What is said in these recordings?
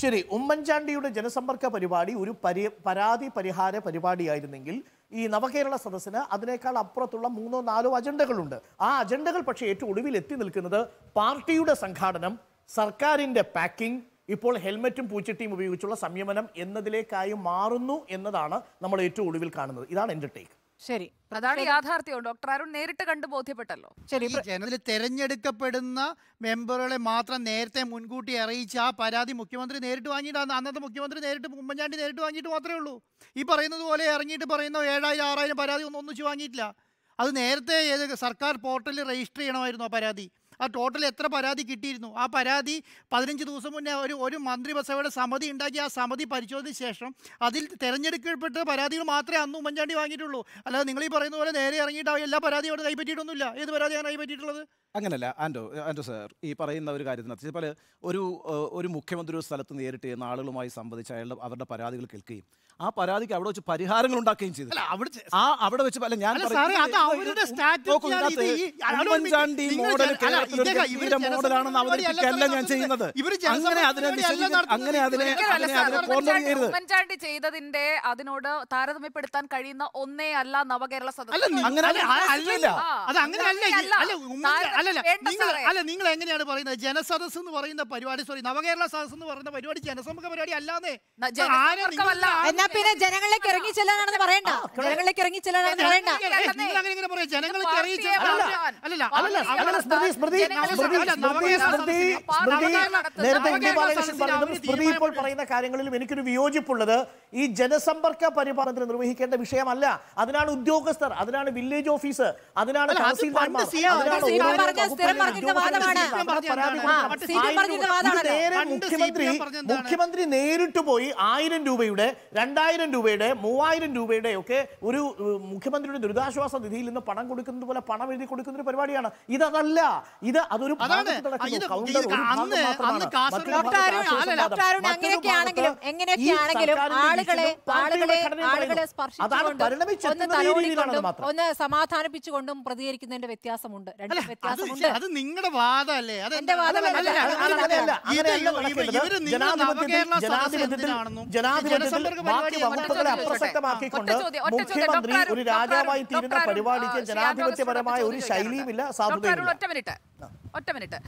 ശരി ഉമ്മൻചാണ്ടിയുടെ ജനസമ്പർക്ക പരിപാടി ഒരു പരി പരാതി പരിഹാര പരിപാടിയായിരുന്നെങ്കിൽ ഈ നവകേരള സദസ്സിന് അതിനേക്കാൾ അപ്പുറത്തുള്ള മൂന്നോ നാലോ അജണ്ടകളുണ്ട് ആ അജണ്ടകൾ പക്ഷേ ഏറ്റവും ഒടുവിൽ എത്തി നിൽക്കുന്നത് പാർട്ടിയുടെ സംഘാടനം സർക്കാരിൻ്റെ പാക്കിംഗ് ഇപ്പോൾ ഹെൽമറ്റും പൂച്ചട്ടിയും ഉപയോഗിച്ചുള്ള സംയമനം എന്നതിലേക്കായി മാറുന്നു എന്നതാണ് നമ്മൾ ഏറ്റവും ഒടുവിൽ കാണുന്നത് ഇതാണ് എൻ്റെ ടേക്ക് ശരി അതാണ് യാഥാർത്ഥ്യം ഡോക്ടർ അരുൺ നേരിട്ട് കണ്ട് ബോധ്യപ്പെട്ടല്ലോ ശരി ജനത്തിൽ തെരഞ്ഞെടുക്കപ്പെടുന്ന മെമ്പറുകളെ മാത്രം നേരത്തെ മുൻകൂട്ടി അറിയിച്ച ആ പരാതി മുഖ്യമന്ത്രി നേരിട്ട് വാങ്ങിയിട്ടാണ് അന്നത്തെ മുഖ്യമന്ത്രി നേരിട്ട് ഉമ്മൻചാണ്ടി നേരിട്ട് വാങ്ങിയിട്ട് മാത്രമേ ഉള്ളൂ ഈ പറയുന്നത് പോലെ ഇറങ്ങിയിട്ട് പറയുന്ന ഏഴായിരം ആറായിരം പരാതി ഒന്നും ഒന്നിച്ച് വാങ്ങിയിട്ടില്ല അത് നേരത്തെ ഏത് സർക്കാർ പോർട്ടലിൽ രജിസ്റ്റർ ചെയ്യണമായിരുന്നു ആ പരാതി ആ ടോട്ടൽ എത്ര പരാതി കിട്ടിയിരുന്നു ആ പരാതി പതിനഞ്ച് ദിവസം മുന്നേ ഒരു ഒരു മന്ത്രിസഭയുടെ സമിതി ഉണ്ടാക്കി ആ സമിതി പരിശോധിച്ച ശേഷം അതിൽ തിരഞ്ഞെടുക്കപ്പെട്ട പരാതികൾ മാത്രമേ അന്ന് ഉമ്മൻചാണ്ടി വാങ്ങിയിട്ടുള്ളൂ അല്ലാതെ നിങ്ങൾ ഈ പറയുന്ന പോലെ നേരെ ഇറങ്ങിയിട്ട് എല്ലാ പരാതിയും അവിടെ കൈപ്പറ്റിയിട്ടൊന്നുമില്ല ഏത് പരാതിയാണ് കൈപ്പറ്റിയിട്ടുള്ളത് അങ്ങനല്ല ആൻഡോ ആൻഡോ സർ ഈ പറയുന്ന ഒരു കാര്യത്തിനകത്ത് ചിലപ്പോൾ ഒരു ഒരു മുഖ്യമന്ത്രി ഒരു സ്ഥലത്ത് നേരിട്ട് ചെയ്യുന്ന ആളുകളുമായി സംബന്ധിച്ച് അയാളുടെ അവരുടെ പരാതികൾ കേൾക്കുകയും ആ പരാതിക്ക് അവിടെ വെച്ച് പരിഹാരങ്ങൾ ഉണ്ടാക്കുകയും ചെയ്തു അവിടെ വെച്ച് അല്ല ഞാൻ ഉമ്മൻചാണ്ടി മോഡൽ ഞാൻ ചെയ്യുന്നത് അതിനെ അങ്ങനെ അതിനെ ചെയ്തതിന്റെ അതിനോട് താരതമ്യപ്പെടുത്താൻ കഴിയുന്ന ഒന്നേ അല്ല നവകേരള അല്ല നിങ്ങൾ എങ്ങനെയാണ് പറയുന്നത് ജനസദസ് എന്ന് പറയുന്ന പരിപാടി സോറി നവകേരള സദസ് എന്ന് പറയുന്ന പരിപാടി ജനസമുഖ പരിപാടി അല്ലാതെ എന്നാ പിന്നെ ജനങ്ങളിലേക്ക് ഇറങ്ങി ചെല്ലാനാണെന്ന് പറയണ്ട ജനങ്ങളിലേക്ക് ഇറങ്ങി ചെല്ലാനാണെന്ന് പറയണ്ട ജനങ്ങളിലേക്ക് ഇറങ്ങി ചെല്ലാൻ അല്ലല്ല അല്ലല്ല സ്മൃതി സ്മൃതി സ്മൃതി ഇപ്പോൾ പറയുന്ന കാര്യങ്ങളിലും എനിക്കൊരു വിയോജിപ്പുള്ളത് ഈ ജനസമ്പർക്ക പരിപാലനത്തിന് നിർവഹിക്കേണ്ട വിഷയമല്ല അതിനാണ് ഉദ്യോഗസ്ഥർ അതിനാണ് വില്ലേജ് ഓഫീസ് അതിനാണ് മുഖ്യമന്ത്രി മുഖ്യമന്ത്രി നേരിട്ട് പോയി ആയിരം രൂപയുടെ രണ്ടായിരം രൂപയുടെ മൂവായിരം രൂപയുടെ ഒക്കെ ഒരു മുഖ്യമന്ത്രിയുടെ ദുരിതാശ്വാസ നിധിയിൽ നിന്ന് പണം കൊടുക്കുന്നത് പോലെ പണം എഴുതി കൊടുക്കുന്ന ഒരു പരിപാടിയാണ് ഇതല്ല ഇത് അതൊരു ആളുകളെ ആളുകളെ ആളുകളെ സ്പർശിച്ചുകൊണ്ട് ഒന്ന് സമാധാനിപ്പിച്ചുകൊണ്ടും പ്രതികരിക്കുന്നതിന്റെ വ്യത്യാസമുണ്ട് രണ്ട് വ്യത്യാസമുണ്ട് അത് നിങ്ങളുടെ വാദമല്ലേ എന്റെ അപ്രസക്തമാക്കിക്കൊണ്ട് ഒരു രാജാവായി തീരുന്ന പരിപാടിക്ക് ജനാധിപത്യപരമായ ഒരു ശൈലിയുമില്ല ഒറ്റ മിനിറ്റ്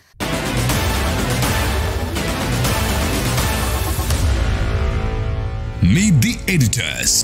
Meet the editors.